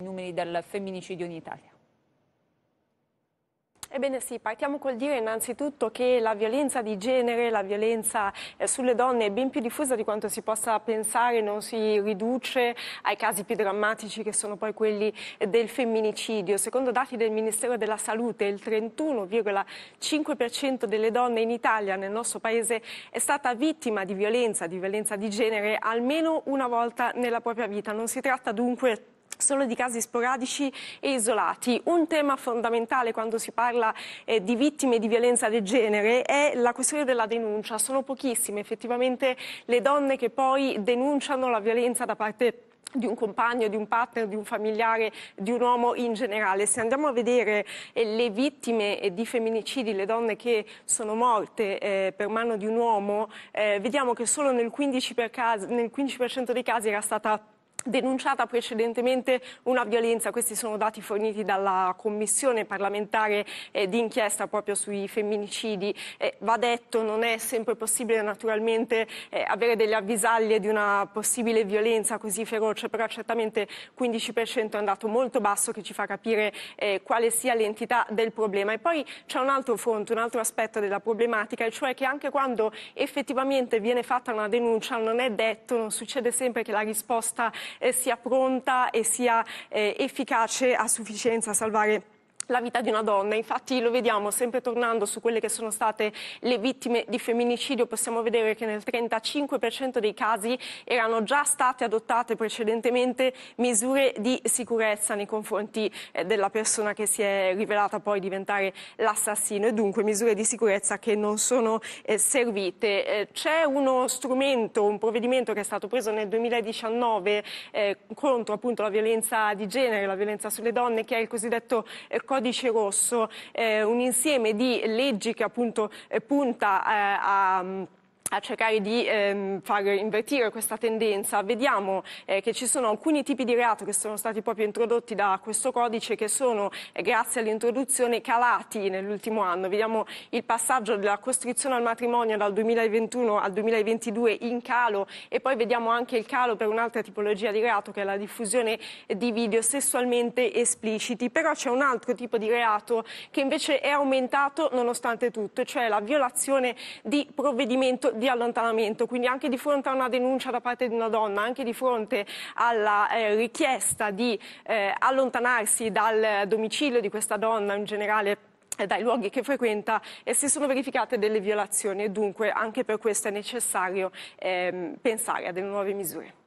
i numeri del femminicidio in Italia. Ebbene sì, partiamo col dire innanzitutto che la violenza di genere, la violenza eh, sulle donne è ben più diffusa di quanto si possa pensare, non si riduce ai casi più drammatici che sono poi quelli del femminicidio. Secondo dati del Ministero della Salute il 31,5% delle donne in Italia, nel nostro paese, è stata vittima di violenza, di violenza di genere almeno una volta nella propria vita. Non si tratta dunque solo di casi sporadici e isolati. Un tema fondamentale quando si parla eh, di vittime di violenza del genere è la questione della denuncia. Sono pochissime effettivamente le donne che poi denunciano la violenza da parte di un compagno, di un partner, di un familiare, di un uomo in generale. Se andiamo a vedere eh, le vittime eh, di femminicidi, le donne che sono morte eh, per mano di un uomo, vediamo che solo nel 15%, nel 15 dei casi era stata denunciata precedentemente una violenza, questi sono dati forniti dalla commissione parlamentare eh, d'inchiesta proprio sui femminicidi, eh, va detto non è sempre possibile naturalmente eh, avere delle avvisaglie di una possibile violenza così feroce, però certamente 15% è un dato molto basso che ci fa capire eh, quale sia l'entità del problema. E poi c'è un altro fronte, un altro aspetto della problematica, e cioè che anche quando effettivamente viene fatta una denuncia non è detto, non succede sempre che la risposta eh, sia pronta e sia eh, efficace a sufficienza a salvare la vita di una donna. Infatti lo vediamo sempre tornando su quelle che sono state le vittime di femminicidio, possiamo vedere che nel 35% dei casi erano già state adottate precedentemente misure di sicurezza nei confronti eh, della persona che si è rivelata poi diventare l'assassino e dunque misure di sicurezza che non sono eh, servite. Eh, c'è uno strumento, un provvedimento che è stato preso nel 2019 contro appunto la violenza di genere, la violenza sulle donne, che è il cosiddetto codice codice rosso, eh, un insieme di leggi che appunto eh, punta eh, a a cercare di ehm, far invertire questa tendenza, vediamo eh, che ci sono alcuni tipi di reato che sono stati proprio introdotti da questo codice che sono, eh, grazie all'introduzione, calati nell'ultimo anno. Vediamo il passaggio della costrizione al matrimonio dal 2021 al 2022 in calo e poi vediamo anche il calo per un'altra tipologia di reato che è la diffusione di video sessualmente espliciti. Però c'è un altro tipo di reato che invece è aumentato nonostante tutto, cioè la violazione di provvedimento di allontanamento, quindi anche di fronte a una denuncia da parte di una donna, anche di fronte alla eh, richiesta di eh, allontanarsi dal domicilio di questa donna in generale eh, dai luoghi che frequenta e si sono verificate delle violazioni e dunque anche per questo è necessario ehm, pensare a delle nuove misure.